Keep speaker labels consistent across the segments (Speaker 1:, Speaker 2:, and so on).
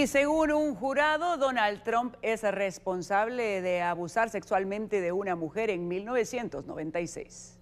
Speaker 1: Y según un jurado, Donald Trump es responsable de abusar sexualmente de una mujer en 1996.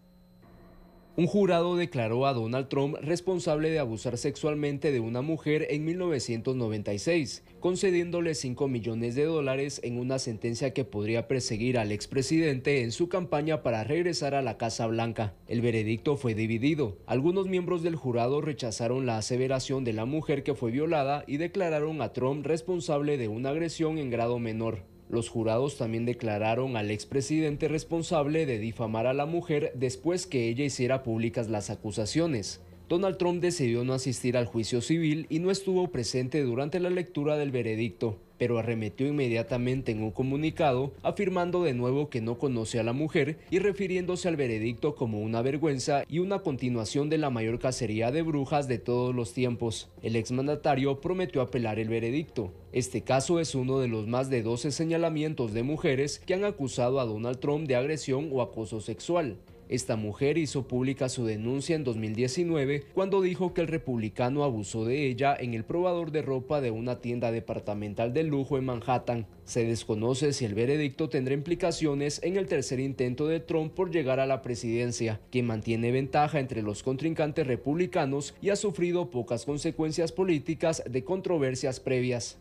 Speaker 2: Un jurado declaró a Donald Trump responsable de abusar sexualmente de una mujer en 1996, concediéndole 5 millones de dólares en una sentencia que podría perseguir al expresidente en su campaña para regresar a la Casa Blanca. El veredicto fue dividido. Algunos miembros del jurado rechazaron la aseveración de la mujer que fue violada y declararon a Trump responsable de una agresión en grado menor. Los jurados también declararon al expresidente responsable de difamar a la mujer después que ella hiciera públicas las acusaciones. Donald Trump decidió no asistir al juicio civil y no estuvo presente durante la lectura del veredicto, pero arremetió inmediatamente en un comunicado afirmando de nuevo que no conoce a la mujer y refiriéndose al veredicto como una vergüenza y una continuación de la mayor cacería de brujas de todos los tiempos. El exmandatario prometió apelar el veredicto. Este caso es uno de los más de 12 señalamientos de mujeres que han acusado a Donald Trump de agresión o acoso sexual. Esta mujer hizo pública su denuncia en 2019 cuando dijo que el republicano abusó de ella en el probador de ropa de una tienda departamental de lujo en Manhattan. Se desconoce si el veredicto tendrá implicaciones en el tercer intento de Trump por llegar a la presidencia, que mantiene ventaja entre los contrincantes republicanos y ha sufrido pocas consecuencias políticas de controversias previas.